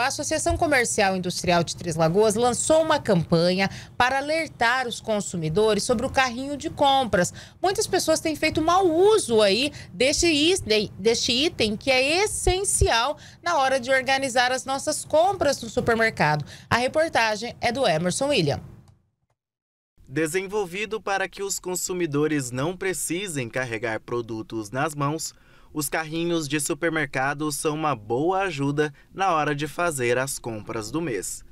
a Associação Comercial e Industrial de Três Lagoas lançou uma campanha para alertar os consumidores sobre o carrinho de compras. Muitas pessoas têm feito mau uso aí deste, deste item que é essencial na hora de organizar as nossas compras no supermercado. A reportagem é do Emerson William. Desenvolvido para que os consumidores não precisem carregar produtos nas mãos, os carrinhos de supermercado são uma boa ajuda na hora de fazer as compras do mês.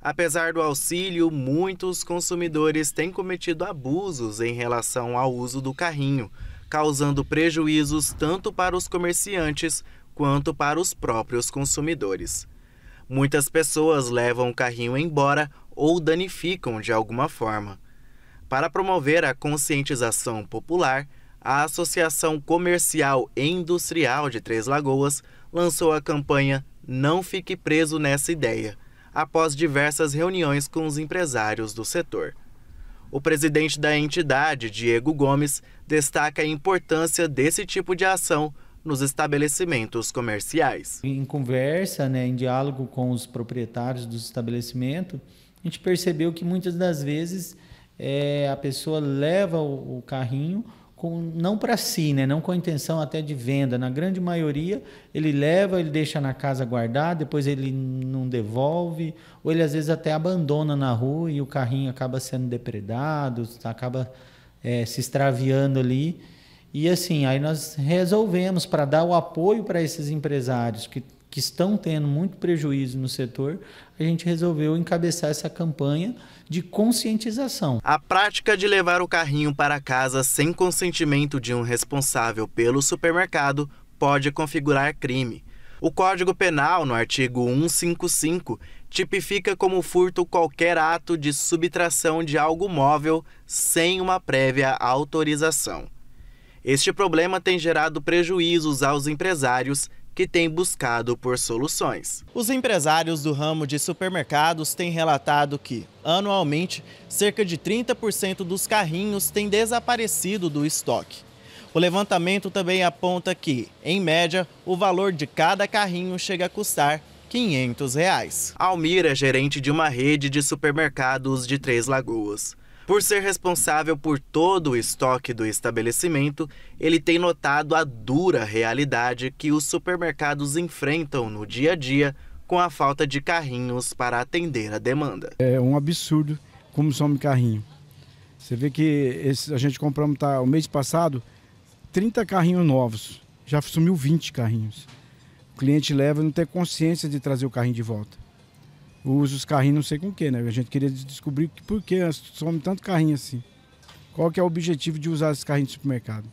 Apesar do auxílio, muitos consumidores têm cometido abusos em relação ao uso do carrinho, causando prejuízos tanto para os comerciantes quanto para os próprios consumidores. Muitas pessoas levam o carrinho embora ou danificam de alguma forma. Para promover a conscientização popular, a Associação Comercial e Industrial de Três Lagoas lançou a campanha Não Fique Preso Nessa Ideia, após diversas reuniões com os empresários do setor. O presidente da entidade, Diego Gomes, destaca a importância desse tipo de ação nos estabelecimentos comerciais. Em conversa, né, em diálogo com os proprietários dos estabelecimentos, a gente percebeu que muitas das vezes é, a pessoa leva o, o carrinho com, não para si, né? não com a intenção até de venda. Na grande maioria, ele leva, ele deixa na casa guardar, depois ele não devolve, ou ele às vezes até abandona na rua e o carrinho acaba sendo depredado, acaba é, se extraviando ali. E assim, aí nós resolvemos para dar o apoio para esses empresários que que estão tendo muito prejuízo no setor, a gente resolveu encabeçar essa campanha de conscientização. A prática de levar o carrinho para casa sem consentimento de um responsável pelo supermercado pode configurar crime. O Código Penal, no artigo 155, tipifica como furto qualquer ato de subtração de algo móvel sem uma prévia autorização. Este problema tem gerado prejuízos aos empresários que tem buscado por soluções. Os empresários do ramo de supermercados têm relatado que, anualmente, cerca de 30% dos carrinhos têm desaparecido do estoque. O levantamento também aponta que, em média, o valor de cada carrinho chega a custar R$ 500 reais. Almira é gerente de uma rede de supermercados de Três Lagoas. Por ser responsável por todo o estoque do estabelecimento, ele tem notado a dura realidade que os supermercados enfrentam no dia a dia com a falta de carrinhos para atender a demanda. É um absurdo como some carrinho. Você vê que esse, a gente compramos tá, o mês passado 30 carrinhos novos, já sumiu 20 carrinhos. O cliente leva e não tem consciência de trazer o carrinho de volta usa os carrinhos não sei com o que, né? A gente queria descobrir por que some tanto carrinho assim. Qual que é o objetivo de usar esses carrinhos de supermercado?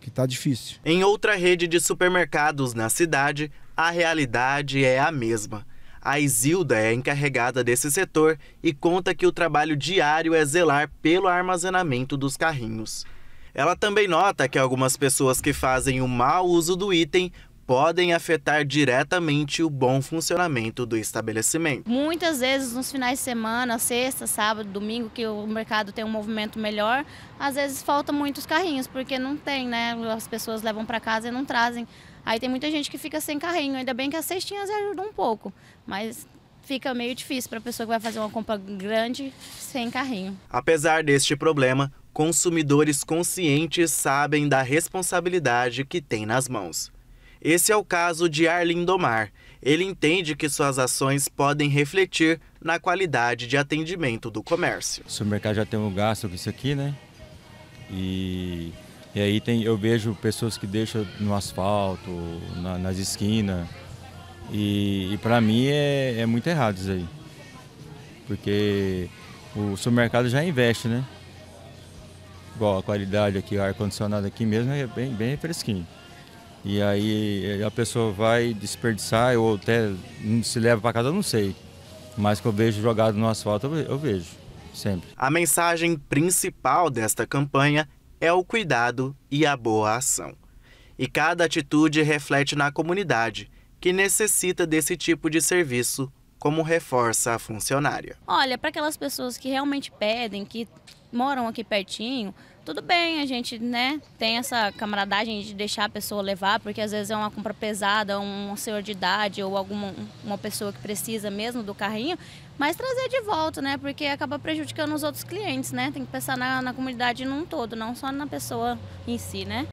Que tá difícil. Em outra rede de supermercados na cidade, a realidade é a mesma. A Isilda é encarregada desse setor e conta que o trabalho diário é zelar pelo armazenamento dos carrinhos. Ela também nota que algumas pessoas que fazem o um mau uso do item podem afetar diretamente o bom funcionamento do estabelecimento. Muitas vezes nos finais de semana, sexta, sábado, domingo, que o mercado tem um movimento melhor, às vezes faltam muitos carrinhos, porque não tem, né? As pessoas levam para casa e não trazem. Aí tem muita gente que fica sem carrinho, ainda bem que as cestinhas ajudam um pouco, mas fica meio difícil para a pessoa que vai fazer uma compra grande sem carrinho. Apesar deste problema, consumidores conscientes sabem da responsabilidade que têm nas mãos. Esse é o caso de Arlindo Mar. Ele entende que suas ações podem refletir na qualidade de atendimento do comércio. O supermercado já tem um gasto com isso aqui, né? E, e aí tem, eu vejo pessoas que deixam no asfalto, na, nas esquinas. E, e para mim é, é muito errado isso aí. Porque o supermercado já investe, né? Igual a qualidade aqui, o ar-condicionado aqui mesmo é bem, bem fresquinho. E aí eh, a pessoa vai desperdiçar ou até se leva para casa, eu não sei. Mas que eu vejo jogado no asfalto, eu vejo, sempre. A mensagem principal desta campanha é o cuidado e a boa ação. E cada atitude reflete na comunidade, que necessita desse tipo de serviço como reforça a funcionária. Olha, para aquelas pessoas que realmente pedem, que moram aqui pertinho, tudo bem, a gente né, tem essa camaradagem de deixar a pessoa levar, porque às vezes é uma compra pesada, um senhor de idade ou alguma uma pessoa que precisa mesmo do carrinho, mas trazer de volta, né? Porque acaba prejudicando os outros clientes, né? Tem que pensar na, na comunidade num todo, não só na pessoa em si, né?